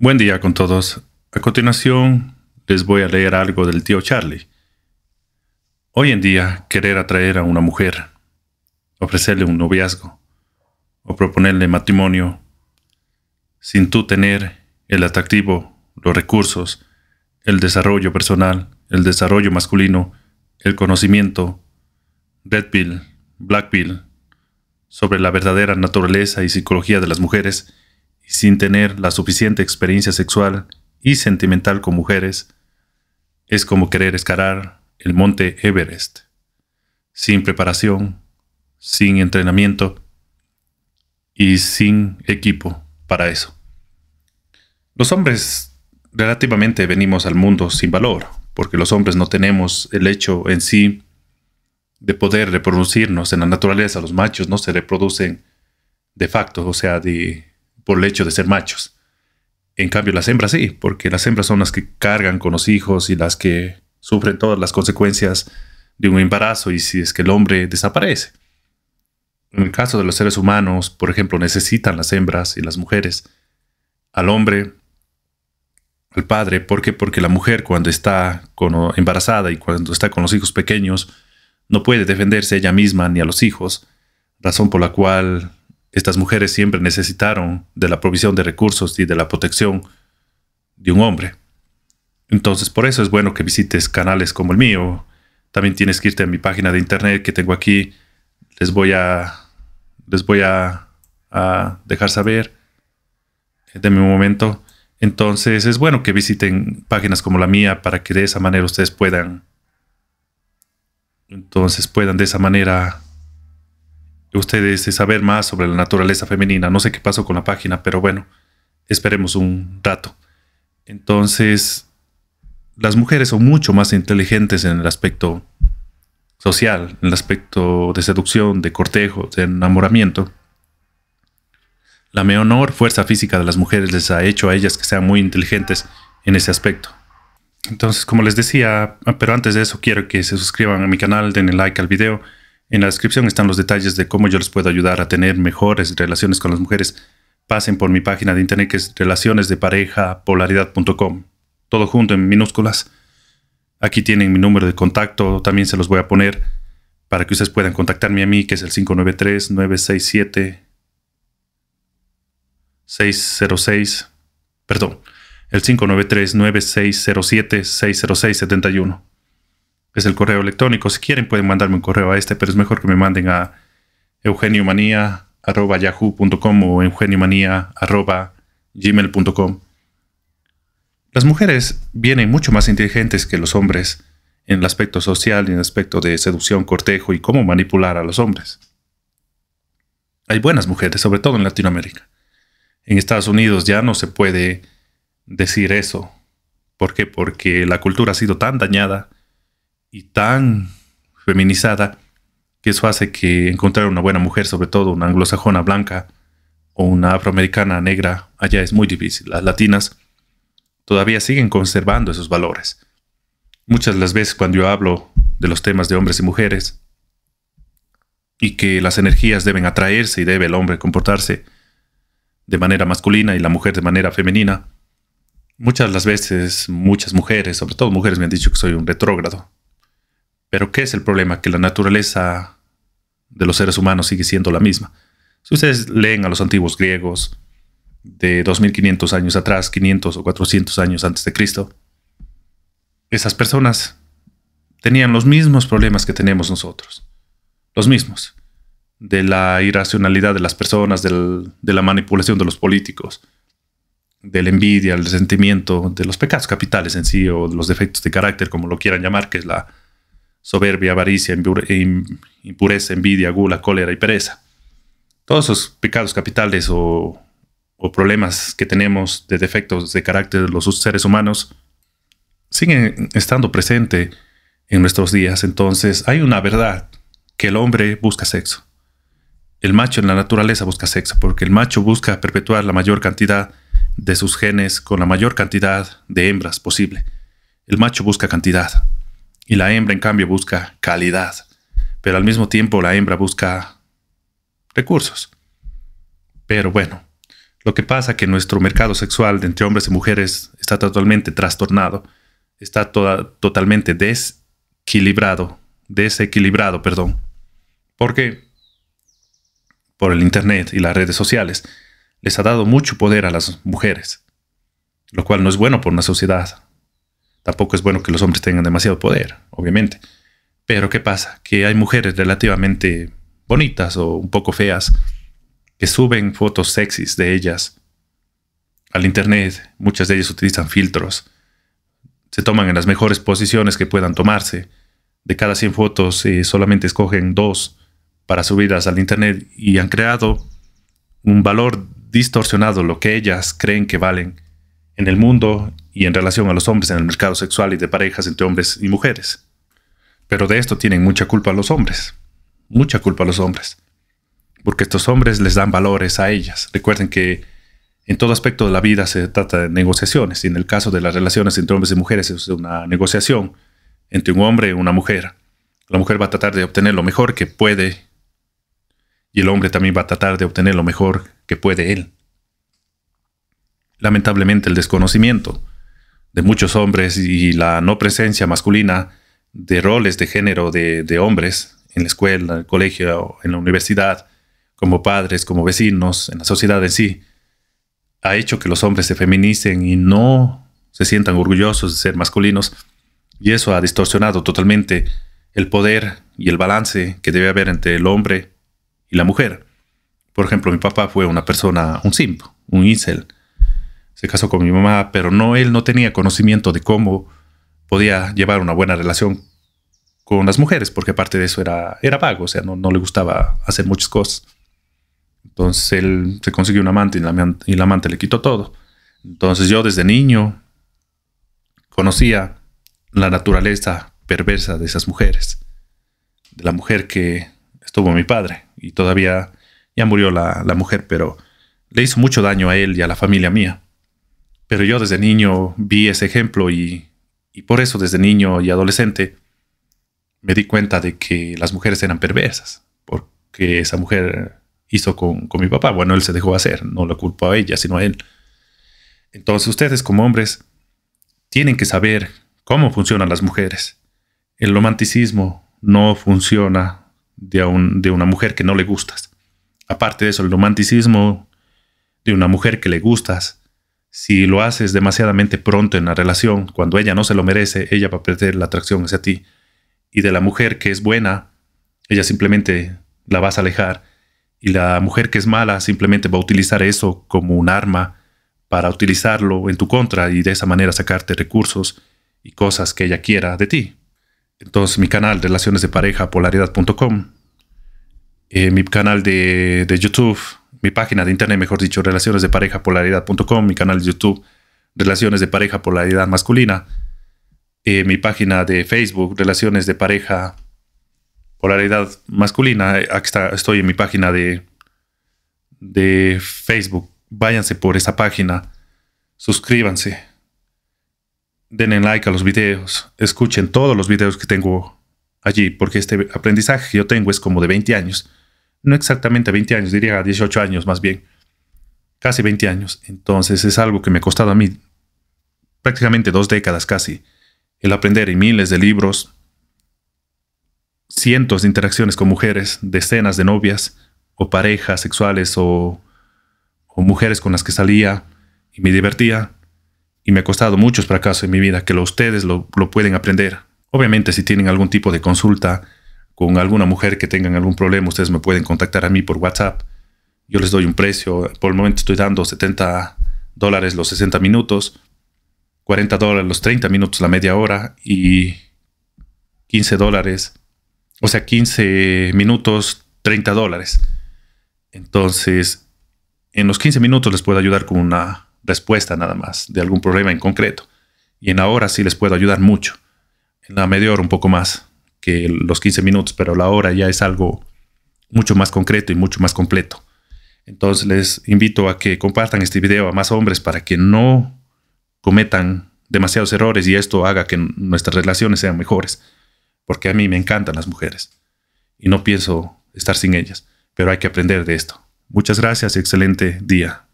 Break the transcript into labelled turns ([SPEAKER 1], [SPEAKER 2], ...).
[SPEAKER 1] Buen día con todos. A continuación les voy a leer algo del tío Charlie. Hoy en día, querer atraer a una mujer, ofrecerle un noviazgo o proponerle matrimonio, sin tú tener el atractivo, los recursos, el desarrollo personal, el desarrollo masculino, el conocimiento, red pill, black pill, sobre la verdadera naturaleza y psicología de las mujeres, sin tener la suficiente experiencia sexual y sentimental con mujeres, es como querer escalar el monte Everest, sin preparación, sin entrenamiento y sin equipo para eso. Los hombres relativamente venimos al mundo sin valor, porque los hombres no tenemos el hecho en sí de poder reproducirnos en la naturaleza. Los machos no se reproducen de facto, o sea, de, por el hecho de ser machos. En cambio, las hembras sí, porque las hembras son las que cargan con los hijos y las que sufren todas las consecuencias de un embarazo y si es que el hombre desaparece. En el caso de los seres humanos, por ejemplo, necesitan las hembras y las mujeres al hombre, al padre, ¿por qué? Porque la mujer cuando está embarazada y cuando está con los hijos pequeños no puede defenderse ella misma ni a los hijos, razón por la cual estas mujeres siempre necesitaron de la provisión de recursos y de la protección de un hombre. Entonces por eso es bueno que visites canales como el mío. También tienes que irte a mi página de internet que tengo aquí. Les voy a, les voy a, dejar saber. de mi momento. Entonces es bueno que visiten páginas como la mía para que de esa manera ustedes puedan entonces puedan de esa manera ustedes de saber más sobre la naturaleza femenina. No sé qué pasó con la página, pero bueno, esperemos un rato. Entonces, las mujeres son mucho más inteligentes en el aspecto social, en el aspecto de seducción, de cortejo, de enamoramiento. La menor fuerza física de las mujeres les ha hecho a ellas que sean muy inteligentes en ese aspecto. Entonces, como les decía, pero antes de eso quiero que se suscriban a mi canal, denle like al video en la descripción están los detalles de cómo yo les puedo ayudar a tener mejores relaciones con las mujeres. Pasen por mi página de internet que es relacionesdeparejapolaridad.com. Todo junto en minúsculas. Aquí tienen mi número de contacto, también se los voy a poner para que ustedes puedan contactarme a mí, que es el 593-967-606, perdón, el 593 9607 606 es el correo electrónico. Si quieren pueden mandarme un correo a este, pero es mejor que me manden a eugeniomanía.yahoo.com o eugeniomanía.gmail.com. Las mujeres vienen mucho más inteligentes que los hombres en el aspecto social y en el aspecto de seducción, cortejo y cómo manipular a los hombres. Hay buenas mujeres, sobre todo en Latinoamérica. En Estados Unidos ya no se puede decir eso. ¿Por qué? Porque la cultura ha sido tan dañada y tan feminizada que eso hace que encontrar una buena mujer, sobre todo una anglosajona blanca o una afroamericana negra, allá es muy difícil. Las latinas todavía siguen conservando esos valores. Muchas de las veces cuando yo hablo de los temas de hombres y mujeres y que las energías deben atraerse y debe el hombre comportarse de manera masculina y la mujer de manera femenina, muchas de las veces muchas mujeres, sobre todo mujeres, me han dicho que soy un retrógrado pero ¿qué es el problema? Que la naturaleza de los seres humanos sigue siendo la misma. Si ustedes leen a los antiguos griegos de 2500 años atrás, 500 o 400 años antes de Cristo, esas personas tenían los mismos problemas que tenemos nosotros. Los mismos. De la irracionalidad de las personas, de la manipulación de los políticos, de la envidia, el resentimiento, de los pecados capitales en sí o los defectos de carácter, como lo quieran llamar, que es la, soberbia, avaricia, impureza, envidia, gula, cólera y pereza. Todos esos pecados capitales o, problemas que tenemos de defectos de carácter de los seres humanos siguen estando presentes en nuestros días. Entonces hay una verdad, que el hombre busca sexo. El macho en la naturaleza busca sexo, porque el macho busca perpetuar la mayor cantidad de sus genes con la mayor cantidad de hembras posible. El macho busca cantidad. Y la hembra, en cambio, busca calidad. Pero al mismo tiempo la hembra busca recursos. Pero bueno, lo que pasa es que nuestro mercado sexual entre hombres y mujeres está totalmente trastornado, está totalmente desequilibrado, desequilibrado, perdón. Porque por el Internet y las redes sociales les ha dado mucho poder a las mujeres, lo cual no es bueno por una sociedad, Tampoco es bueno que los hombres tengan demasiado poder, obviamente. Pero ¿qué pasa? Que hay mujeres relativamente bonitas o un poco feas que suben fotos sexys de ellas al internet. Muchas de ellas utilizan filtros. Se toman en las mejores posiciones que puedan tomarse. De cada 100 fotos eh, solamente escogen dos para subirlas al internet y han creado un valor distorsionado, lo que ellas creen que valen en el mundo y en relación a los hombres en el mercado sexual y de parejas entre hombres y mujeres. Pero de esto tienen mucha culpa los hombres, mucha culpa los hombres, porque estos hombres les dan valores a ellas. Recuerden que en todo aspecto de la vida se trata de negociaciones y en el caso de las relaciones entre hombres y mujeres es una negociación entre un hombre y una mujer. La mujer va a tratar de obtener lo mejor que puede y el hombre también va a tratar de obtener lo mejor que puede él. Lamentablemente el desconocimiento de muchos hombres y la no presencia masculina de roles de género de, hombres en la escuela, en el colegio, en la universidad, como padres, como vecinos, en la sociedad en sí, ha hecho que los hombres se feminicen y no se sientan orgullosos de ser masculinos. Y eso ha distorsionado totalmente el poder y el balance que debe haber entre el hombre y la mujer. Por ejemplo, mi papá fue una persona, un simp, un incel, se casó con mi mamá, pero no, él no tenía conocimiento de cómo podía llevar una buena relación con las mujeres, porque aparte de eso era, era vago, o sea, no, no le gustaba hacer muchas cosas. Entonces él se consiguió un amante y la, amante le quitó todo. Entonces yo desde niño conocía la naturaleza perversa de esas mujeres, de la mujer que estuvo mi padre y todavía ya murió la, la mujer, pero le hizo mucho daño a él y a la familia mía. Pero yo desde niño vi ese ejemplo y, por eso desde niño y adolescente me di cuenta de que las mujeres eran perversas, porque esa mujer hizo con, mi papá. Bueno, él se dejó hacer, no lo culpo a ella, sino a él. Entonces ustedes como hombres tienen que saber cómo funcionan las mujeres. El romanticismo no funciona de, de una mujer que no le gustas. Aparte de eso, el romanticismo de una mujer que le gustas si lo haces demasiadamente pronto en la relación, cuando ella no se lo merece, ella va a perder la atracción hacia ti. Y de la mujer que es buena, ella simplemente la vas a alejar. Y la mujer que es mala simplemente va a utilizar eso como un arma para utilizarlo en tu contra y de esa manera sacarte recursos y cosas que ella quiera de ti. Entonces mi canal, Relaciones de Pareja, polaridad.com, eh, mi canal de, de YouTube, mi página de internet, mejor dicho, relaciones de pareja polaridad.com, mi canal de YouTube, relaciones de pareja polaridad masculina, eh, mi página de Facebook, relaciones de pareja polaridad masculina. Eh, estoy en mi página de, de Facebook. Váyanse por esa página, suscríbanse, denle like a los videos, escuchen todos los videos que tengo allí, porque este aprendizaje que yo tengo es como de 20 años no exactamente 20 años, diría 18 años más bien, casi 20 años. Entonces es algo que me ha costado a mí prácticamente dos décadas casi, el aprender y miles de libros, cientos de interacciones con mujeres, decenas de novias o parejas sexuales o, mujeres con las que salía y me divertía. Y me ha costado muchos fracasos en mi vida que lo, ustedes lo, lo pueden aprender. Obviamente si tienen algún tipo de consulta, con alguna mujer que tengan algún problema, ustedes me pueden contactar a mí por WhatsApp. Yo les doy un precio. Por el momento estoy dando 70 dólares los 60 minutos, 40 dólares los 30 minutos la media hora y 15 dólares, o sea, 15 minutos, 30 dólares. Entonces, en los 15 minutos les puedo ayudar con una respuesta nada más de algún problema en concreto. Y en la hora sí les puedo ayudar mucho. En la media hora un poco más que los 15 minutos, pero la hora ya es algo mucho más concreto y mucho más completo. Entonces les invito a que compartan este video a más hombres para que no cometan demasiados errores y esto haga que nuestras relaciones sean mejores. Porque a mí me encantan las mujeres y no pienso estar sin ellas, pero hay que aprender de esto. Muchas gracias y excelente día.